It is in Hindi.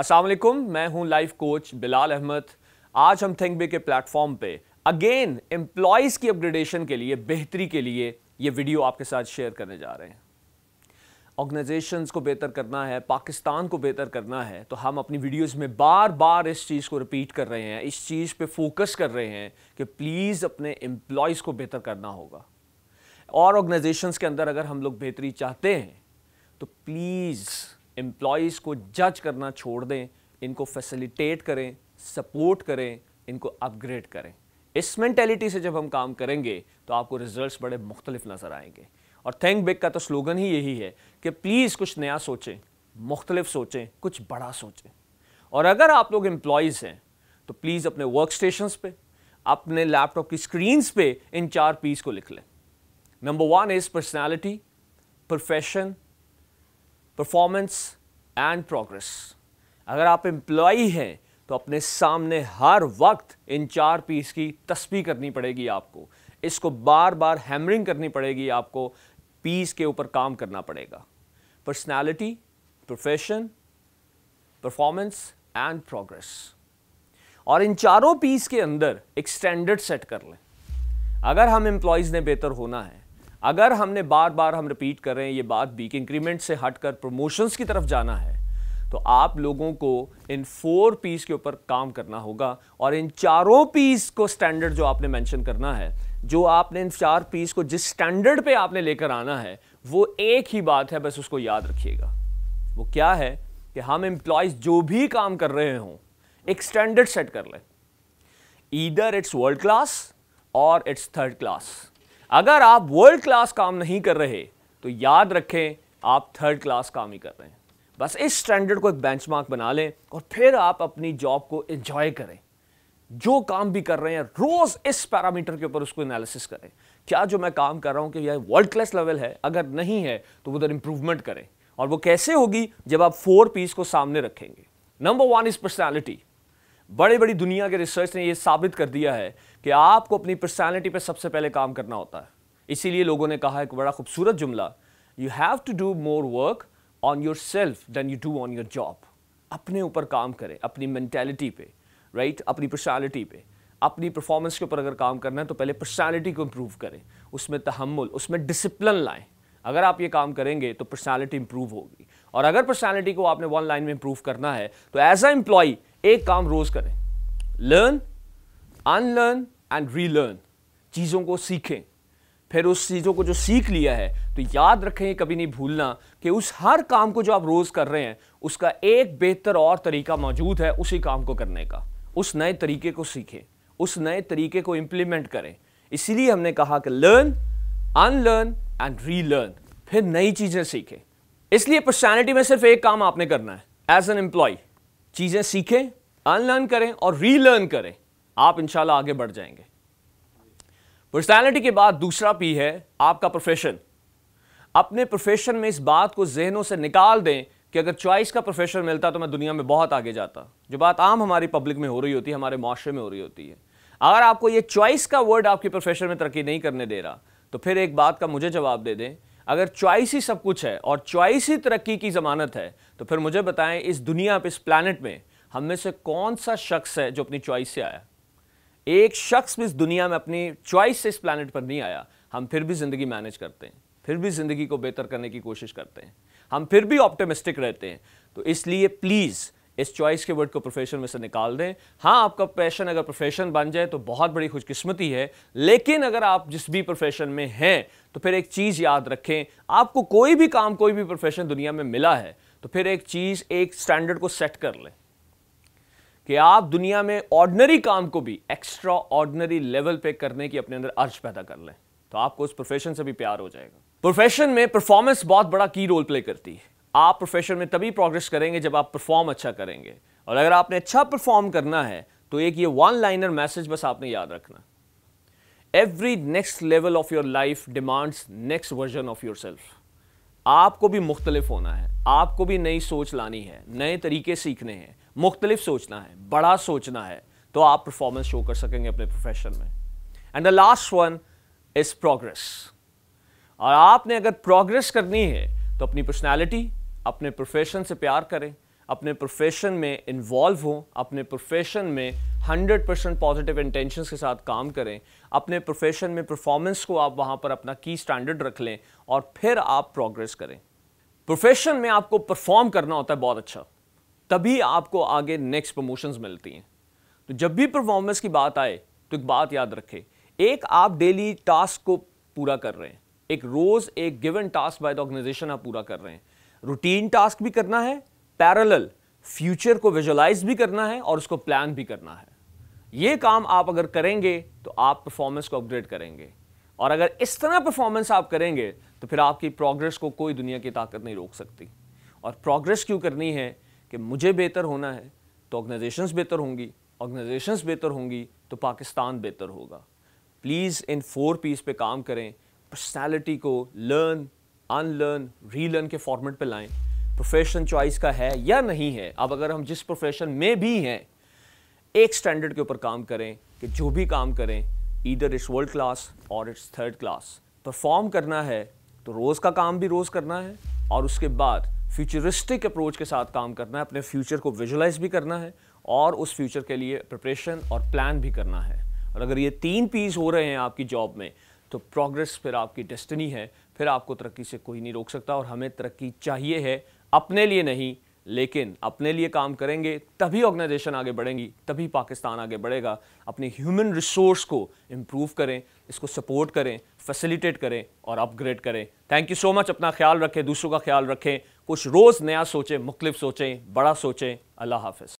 अस्सलाम मैं हूं लाइफ कोच बिलाल अहमद आज हम थिंक के प्लेटफॉर्म पे अगेन एम्प्लॉयज़ की अपग्रेडेशन के लिए बेहतरी के लिए ये वीडियो आपके साथ शेयर करने जा रहे हैं ऑर्गेनाइजेशंस को बेहतर करना है पाकिस्तान को बेहतर करना है तो हम अपनी वीडियोस में बार बार इस चीज़ को रिपीट कर रहे हैं इस चीज़ पे फोकस कर रहे हैं कि प्लीज़ अपने एम्प्लॉयज़ को बेहतर करना होगा और ऑर्गेनाइजेशंस के अंदर अगर हम लोग बेहतरी चाहते हैं तो प्लीज़ एम्प्लॉयज़ को जज करना छोड़ दें इनको फैसिलिटेट करें सपोर्ट करें इनको अपग्रेड करें इस मैंटेलिटी से जब हम काम करेंगे तो आपको रिजल्ट्स बड़े मुख्तलिफ नज़र आएंगे और थैंक बिग का तो स्लोगन ही यही है कि प्लीज़ कुछ नया सोचें मुख्तलिफ सोचें कुछ बड़ा सोचें और अगर आप लोग एम्प्लॉयज़ हैं तो प्लीज़ अपने वर्क स्टेशन पर अपने लैपटॉप की स्क्रीन्स पे इन चार पीस को लिख लें number one is personality profession performance and progress अगर आप एम्प्लॉई हैं तो अपने सामने हर वक्त इन चार पीस की तस्वीर करनी पड़ेगी आपको इसको बार बार हैमरिंग करनी पड़ेगी आपको पीस के ऊपर काम करना पड़ेगा personality profession performance and progress और इन चारों पीस के अंदर एक स्टैंडर्ड सेट कर लें अगर हम एम्प्लॉयज़ ने बेहतर होना है अगर हमने बार बार हम रिपीट कर रहे हैं ये बात बीक के इंक्रीमेंट से हटकर प्रमोशंस की तरफ जाना है तो आप लोगों को इन फोर पीस के ऊपर काम करना होगा और इन चारों पीस को स्टैंडर्ड जो आपने मेंशन करना है जो आपने इन चार पीस को जिस स्टैंडर्ड पे आपने लेकर आना है वो एक ही बात है बस उसको याद रखिएगा वो क्या है कि हम एम्प्लॉयज जो भी काम कर रहे हों एक स्टैंडर्ड सेट कर लें ईदर इट्स वर्ल्ड क्लास और इट्स थर्ड क्लास अगर आप वर्ल्ड क्लास काम नहीं कर रहे तो याद रखें आप थर्ड क्लास काम ही कर रहे हैं बस इस स्टैंडर्ड को एक बेंचमार्क बना लें और फिर आप अपनी जॉब को एंजॉय करें जो काम भी कर रहे हैं रोज इस पैरामीटर के ऊपर उसको एनालिसिस करें क्या जो मैं काम कर रहा हूं कि यह वर्ल्ड क्लास लेवल है अगर नहीं है तो उधर इंप्रूवमेंट करें और वो कैसे होगी जब आप फोर पीस को सामने रखेंगे नंबर वन इज पर्सनैलिटी बड़े बड़ी दुनिया के रिसर्च ने ये साबित कर दिया है कि आपको अपनी पर्सनैलिटी पर सबसे पहले काम करना होता है इसीलिए लोगों ने कहा एक बड़ा खूबसूरत जुमला you have to do more work on yourself then you do on your job अपने ऊपर काम करें अपनी मैंटेलिटी पे राइट right? अपनी पर्सनैलिटी पे अपनी परफॉर्मेंस के ऊपर अगर काम करना है तो पहले पर्सनैलिटी को इम्प्रूव करें उसमें तहमुल उसमें डिसिप्लिन लाएं अगर आप ये काम करेंगे तो पर्सनैलिटी इंप्रूव होगी और अगर पर्सनैलिटी को आपने वन लाइन में इंप्रूव करना है तो एज अ एम्प्लॉई एक काम रोज करें लर्न अनलर्न एंड रीलर्न चीज़ों को सीखें फिर उस चीज़ों को जो सीख लिया है तो याद रखें कभी नहीं भूलना कि उस हर काम को जो आप रोज़ कर रहे हैं उसका एक बेहतर और तरीका मौजूद है उसी काम को करने का उस नए तरीके को सीखें उस नए तरीके को इम्प्लीमेंट करें इसीलिए हमने कहा कि लर्न अनलर्न एंड रीलर्न फिर नई चीज़ें सीखें इसलिए पर्सनैलिटी में सिर्फ एक काम आपने करना है एज एन एम्प्लॉय चीज़ें सीखें अनलर्न करें और रीलर्न करें आप इंशाल्लाह आगे बढ़ जाएंगे पर्सनैलिटी के बाद दूसरा पी है आपका प्रोफेशन अपने प्रोफेशन में इस बात को जहनों से निकाल दें कि अगर चॉइस का प्रोफेशन मिलता तो मैं दुनिया में बहुत आगे जाता जो बात आम हमारी पब्लिक में हो रही होती है हमारे माशरे में हो रही होती है अगर आपको ये चॉइस का वर्ड आपके प्रोफेशन में तरक्की नहीं करने दे रहा तो फिर एक बात का मुझे जवाब दे दें अगर चॉइस ही सब कुछ है और चॉइस ही तरक्की की ज़मानत है तो फिर मुझे बताएं इस दुनिया पे इस प्लानट में हम में से कौन सा शख्स है जो अपनी चॉइस से आया एक शख्स भी इस दुनिया में अपनी चॉइस से इस प्लानट पर नहीं आया हम फिर भी ज़िंदगी मैनेज करते हैं फिर भी ज़िंदगी को बेहतर करने की कोशिश करते हैं हम फिर भी ऑप्टोमिस्टिक रहते हैं तो इसलिए प्लीज़ इस चॉइस के वर्ड को प्रोफेशन में से निकाल दें हाँ आपका पैशन अगर प्रोफेशन बन जाए तो बहुत बड़ी खुशकिस्मती है लेकिन अगर आप जिस भी प्रोफेशन में हैं तो फिर एक चीज़ याद रखें आपको कोई भी काम कोई भी प्रोफेशन दुनिया में मिला है तो फिर एक चीज़ एक स्टैंडर्ड को सेट कर लें कि आप दुनिया में ऑर्डनरी काम को भी एक्स्ट्रा ऑर्डनरी लेवल पे करने की अपने अंदर अर्ज पैदा कर लें तो आपको उस प्रोफेशन से भी प्यार हो जाएगा प्रोफेशन में परफॉर्मेंस बहुत बड़ा की रोल प्ले करती है आप प्रोफेशन में तभी प्रोग्रेस करेंगे जब आप परफॉर्म अच्छा करेंगे और अगर आपने अच्छा परफॉर्म करना है तो एक ये वन लाइनर मैसेज बस आपने याद रखना every next level of your life demands next version of yourself आपको भी मुख्तलिफ होना है आपको भी नई सोच लानी है नए तरीके सीखने हैं मुख्तलिफ सोचना है बड़ा सोचना है तो आप परफॉर्मेंस शो कर सकेंगे अपने प्रोफेशन में and the last one is progress और आपने अगर प्रोग्रेस करनी है तो अपनी पर्सनैलिटी अपने प्रोफेशन से प्यार करें अपने प्रोफेशन में इन्वॉल्व हों अपने प्रोफेशन में 100 परसेंट पॉजिटिव इंटेंशंस के साथ काम करें अपने प्रोफेशन में परफॉर्मेंस को आप वहाँ पर अपना की स्टैंडर्ड रख लें और फिर आप प्रोग्रेस करें प्रोफेशन में आपको परफॉर्म करना होता है बहुत अच्छा तभी आपको आगे नेक्स्ट प्रमोशंस मिलती हैं तो जब भी परफॉर्मेंस की बात आए तो एक बात याद रखें एक आप डेली टास्क को पूरा कर रहे हैं एक रोज़ एक given task by the organisation आप पूरा कर रहे हैं रूटीन टास्क भी करना है पैरेलल फ्यूचर को विजुलाइज भी करना है और उसको प्लान भी करना है ये काम आप अगर करेंगे तो आप परफॉर्मेंस को अपग्रेड करेंगे और अगर इस तरह परफॉर्मेंस आप करेंगे तो फिर आपकी प्रोग्रेस को कोई दुनिया की ताकत नहीं रोक सकती और प्रोग्रेस क्यों करनी है कि मुझे बेहतर होना है तो ऑर्गेनाइजेशंस बेहतर होंगी ऑर्गेनाइजेशंस बेहतर होंगी तो पाकिस्तान बेहतर होगा प्लीज़ इन फोर पीस पे काम करें पर्सनैलिटी को लर्न अनलर्न रीलर्न के फॉर्मेट पे लाएं प्रोफेशन चॉइस का है या नहीं है अब अगर हम जिस प्रोफेशन में भी हैं एक स्टैंडर्ड के ऊपर काम करें कि जो भी काम करें इधर इट्स वर्ल्ड क्लास और इट्स थर्ड क्लास परफॉर्म करना है तो रोज़ का काम भी रोज़ करना है और उसके बाद फ्यूचरिस्टिक अप्रोच के साथ काम करना है अपने फ्यूचर को विजुलाइज भी करना है और उस फ्यूचर के लिए प्रिपरेशन और प्लान भी करना है और अगर ये तीन पीस हो रहे हैं आपकी जॉब में तो प्रोग्रेस फिर आपकी डेस्टिनी है फिर आपको तरक्की से कोई नहीं रोक सकता और हमें तरक्की चाहिए है अपने लिए नहीं लेकिन अपने लिए काम करेंगे तभी ऑर्गेनाइजेशन आगे बढ़ेंगी तभी पाकिस्तान आगे बढ़ेगा अपने ह्यूमन रिसोर्स को इम्प्रूव करें इसको सपोर्ट करें फैसिलिटेट करें और अपग्रेड करें थैंक यू सो मच अपना ख्याल रखें दूसरों का ख्याल रखें कुछ रोज़ नया सोचें मुख्तफ सोचें बड़ा सोचें अल्लाह हाफ